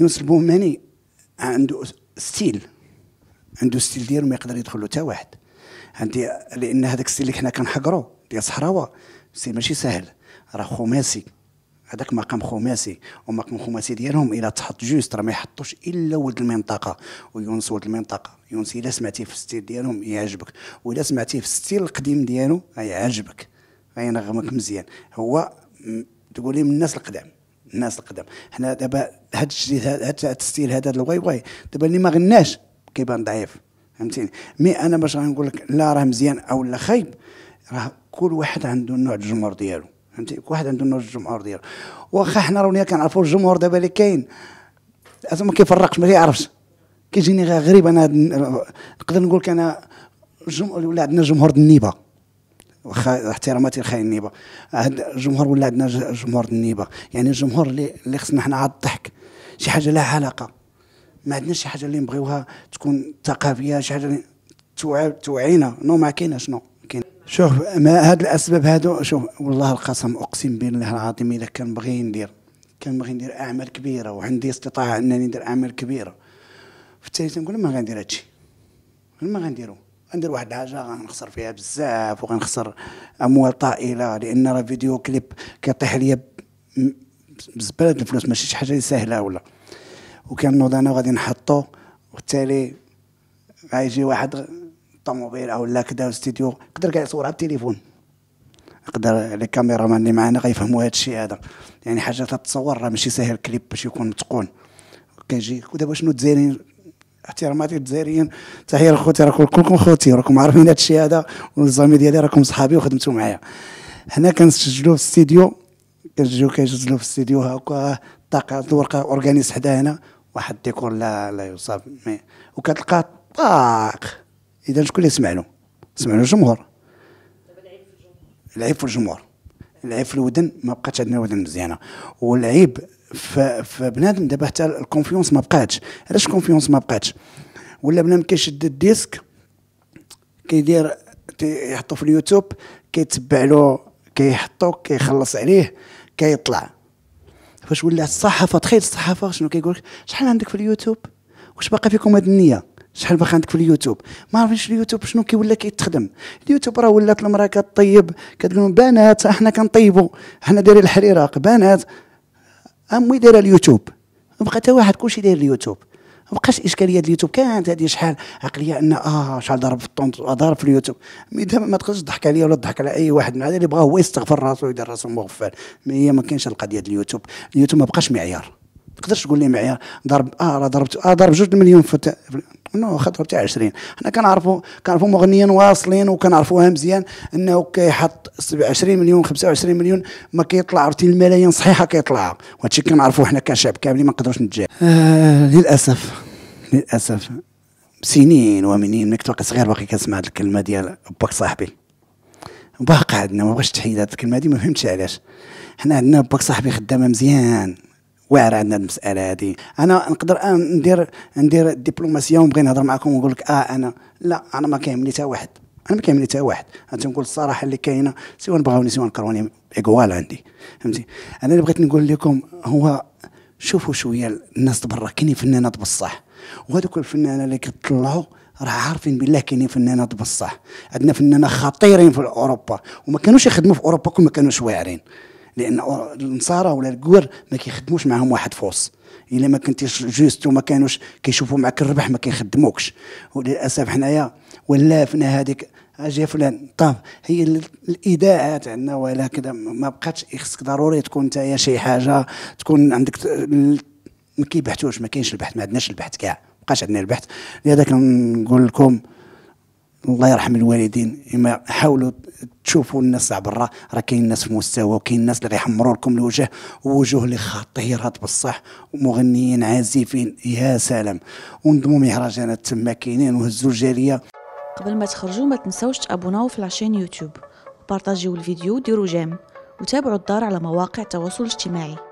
يونس البوماني عنده ستيل عنده ستيل ديالو ما يقدر يدخلو حتى واحد عندي لان هذاك الستيل اللي حنا كنحقرو ديال الصحراوه سي ماشي سهل راه خماسي هذاك مقام خماسي ومقام خماسي ديالهم الا تحط جوست راه ما يحطوش الا ولد المنطقه ويونس ولد المنطقه يونس الا سمعتيه في الستيل ديالهم يعجبك والا سمعتيه في الستيل القديم ديالو يعجبك غينغمك مزيان هو تقولي من الناس القدام الناس القدام حنا دابا هاد الشيء هاد الستيل هذا الواي واي دابا اللي ما غناش كيبان ضعيف فهمتيني مي انا باش غنقول لك لا راه مزيان او لا خايب راه كل واحد عنده نوع الجمهور ديالو فهمتي كل واحد عنده نوع الجمهور ديالو واخا حنا راه كنعرفوا الجمهور دابا اللي كاين ما كيفرقش ما كيعرفش كيجيني غريب انا نقدر نقول لك انا ولا عندنا جمهور النيبه واخا احتراماتي لخاين النيبه هاد الجمهور ولا عندنا جمهور النيبه يعني الجمهور اللي اللي خصنا حنا عاد الضحك شي حاجه لها علاقه ما عندناش شي حاجه اللي نبغيوها تكون ثقافيه شي حاجه توعينا نو ما كايناش نو كاين شوف ما هاد الاسباب هادو شوف والله القسم اقسم بالله العظيم اذا كان بغي ندير كان بغي ندير اعمال كبيره وعندي استطاعه انني ندير اعمال كبيره في تنقول ما غندير هادشي ما غنديرو غندير واحد الحاجه غنخسر فيها بزاف وغنخسر اموال طائله لان راه فيديو كليب كيطيح ليا بزباله الفلوس ماشي شي حاجه سهله ولا وكنوض انا وغادي نحطو وبالتالي غايجي واحد طوموبيل او لا كدا استديو يقدر كاع يصورها بالتليفون يقدر لي كاميرا اللي معانا غيفهموا هذا الشيء هذا يعني حاجه تتصور راه ماشي ساهل كليب باش يكون متقون كيجي ودابا شنو الديزاين احتراماتي للجزائريين تحيه لخوتي راكم كلكم خوتي راكم عارفين هذا الشيء هذا والزامي ديالي راكم صحابي وخدمتوا معايا هنا كنسجلوا في الاستديو كنجيو كنسجلوا في الاستديو هكا الطاقه الورقه اورغانيز حدا هنا واحد الديكور لا لا يصاب مي وكتلقى طاق اذا شكون اللي سمع له سمع له الجمهور العيب في الجمهور العيب في الودن ما بقاتش عندنا ودن مزيانه والعيب فبنادم دابا حتى الكونفيونس ما بقاتش علاش الكونفيونس ما بقاتش ولا بنادم كيشد الديسك كيدير يحطو في اليوتيوب كيتبع له كيحطو كيخلص عليه كيطلع فاش ولا الصحافه تخيل الصحافه شنو كيقول لك شحال عندك في اليوتيوب واش باقي فيكم هاد النيه شحال باقي عندك في اليوتيوب ما عرفتش اليوتيوب شنو كي ولا كيتخدم اليوتيوب راه ولات المراه كطيب كتقول بنات احنا كنطيبوا حنا دايرين الحريره بنات امي دايره اليوتيوب بقى حتى واحد كلشي داير اليوتيوب ما بقاش اشكاليه اليوتيوب كانت هذه شحال عقليه ان اه شحال ضرب في الطونط ضرب في اليوتيوب مي دابا ما تقدرش تضحك عليا ولا تضحك على اي واحد من هذا اللي بغا هو يستغفر راسه ويدير راسه مغفل مي هي ما كاينش القضيه ديال اليوتيوب اليوتيوب ما بقاش معيار تقدرش تقول لي معيار ضرب اه راه ضربت اه ضرب جوج مليون في انه خطوه تاع 20 حنا كنعرفوا كنعرفوا مغنيين واصلين وكنعرفوها مزيان انه كيحط 20 مليون 25 مليون ما كيطلع عرفتي الملايين صحيحه كيطلع وهادشي كنعرفوا حنا كشعب كامل ما نقدروش نتجاه آه للاسف للاسف سنين ومنين ملي كنت باقي صغير باقي كنسمع هاد الكلمه ديال باك صاحبي باقي عندنا ما بغاش تحيد هاد الكلمه هادي ما فهمتش علاش حنا عندنا باك صاحبي خدامه مزيان واعره عندنا المساله هذه انا نقدر آه ندير ندير الدبلوماسيه ونبغي نهضر معكم ونقول لك اه انا لا انا ما كيهمني حتى واحد انا ما كيهمني حتى واحد انا تنقول الصراحه اللي كاينه سواء بغاوني سواء كرهوني ايكوال عندي فهمتي انا اللي بغيت نقول لكم هو شوفوا شويه الناس برا كاينين فنانات بصح وهذوك الفنانه اللي كطلعوا راه عارفين بالله كاينين فنانات بصح عندنا فنانه خطيرين في اوروبا وما كانوش يخدموا في اوروبا كل ما كانوش واعرين لان النصارى ولا الكور ما كيخدموش معاهم واحد فوس الا ما كنتيش جوست وما كانوش كيشوفوا معك الربح ما كيخدموكش وللاسف حنايا ولافنا هذيك اجي آه، فلان طاف هي الاذاعات عندنا ولا كذا ما بقاتش إيه، خصك ضروري تكون انت شي حاجه تكون عندك ما كيبحثوش ما كاينش البحث ما عندناش البحث كاع ما بقاش عندنا البحث لهذا كنقول لكم الله يرحم الوالدين اما حاولوا تشوفوا الناس تاع برا راه كاين ناس في مستوى وكاين ناس اللي غيحمروا لكم الوجه ووجوه اللي خطيرات بصح ومغنيين عازفين يا سلام وندموا مهرجانات تما كاينين وهزوا الجاليه قبل ما تخرجوا ما تنساوش تابوناو في لاشين يوتيوب وبارطاجيو الفيديو وديروا جيم وتابعوا الدار على مواقع التواصل الاجتماعي